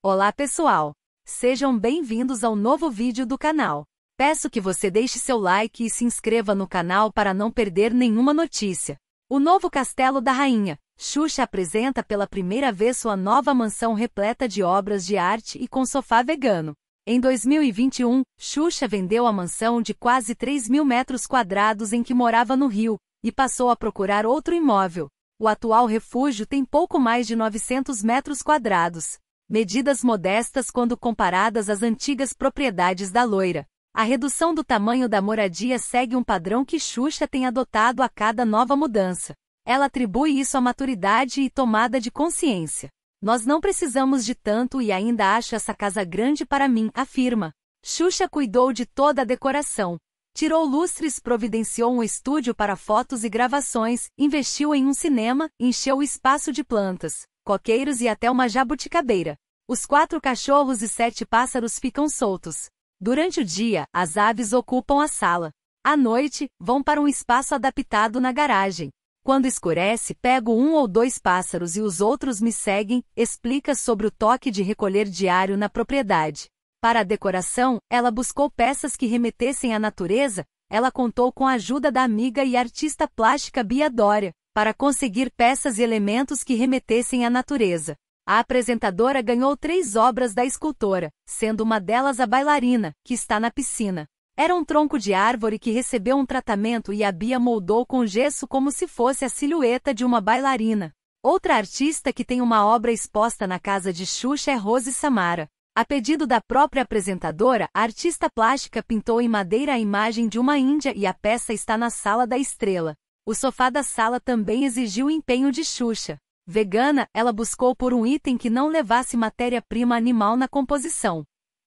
Olá pessoal! Sejam bem-vindos ao novo vídeo do canal. Peço que você deixe seu like e se inscreva no canal para não perder nenhuma notícia. O novo Castelo da Rainha, Xuxa apresenta pela primeira vez sua nova mansão repleta de obras de arte e com sofá vegano. Em 2021, Xuxa vendeu a mansão de quase 3 mil metros quadrados em que morava no Rio, e passou a procurar outro imóvel. O atual refúgio tem pouco mais de 900 metros quadrados medidas modestas quando comparadas às antigas propriedades da loira. A redução do tamanho da moradia segue um padrão que Xuxa tem adotado a cada nova mudança. Ela atribui isso à maturidade e tomada de consciência. Nós não precisamos de tanto e ainda acho essa casa grande para mim, afirma. Xuxa cuidou de toda a decoração. Tirou lustres, providenciou um estúdio para fotos e gravações, investiu em um cinema, encheu o espaço de plantas coqueiros e até uma jabuticabeira. Os quatro cachorros e sete pássaros ficam soltos. Durante o dia, as aves ocupam a sala. À noite, vão para um espaço adaptado na garagem. Quando escurece, pego um ou dois pássaros e os outros me seguem, explica sobre o toque de recolher diário na propriedade. Para a decoração, ela buscou peças que remetessem à natureza, ela contou com a ajuda da amiga e artista plástica Bia Dória para conseguir peças e elementos que remetessem à natureza. A apresentadora ganhou três obras da escultora, sendo uma delas a bailarina, que está na piscina. Era um tronco de árvore que recebeu um tratamento e a Bia moldou com gesso como se fosse a silhueta de uma bailarina. Outra artista que tem uma obra exposta na casa de Xuxa é Rose Samara. A pedido da própria apresentadora, a artista plástica pintou em madeira a imagem de uma Índia e a peça está na Sala da Estrela. O sofá da sala também exigiu empenho de Xuxa. Vegana, ela buscou por um item que não levasse matéria-prima animal na composição.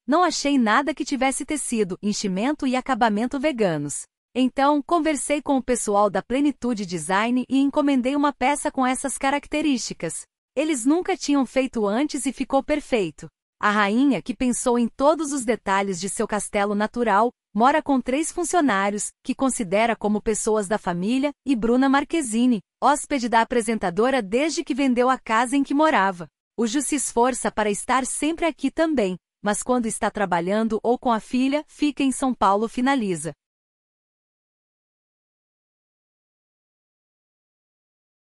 Não achei nada que tivesse tecido, enchimento e acabamento veganos. Então, conversei com o pessoal da Plenitude Design e encomendei uma peça com essas características. Eles nunca tinham feito antes e ficou perfeito. A rainha, que pensou em todos os detalhes de seu castelo natural, Mora com três funcionários, que considera como pessoas da família, e Bruna Marquezine, hóspede da apresentadora desde que vendeu a casa em que morava. O Ju se esforça para estar sempre aqui também, mas quando está trabalhando ou com a filha, fica em São Paulo finaliza.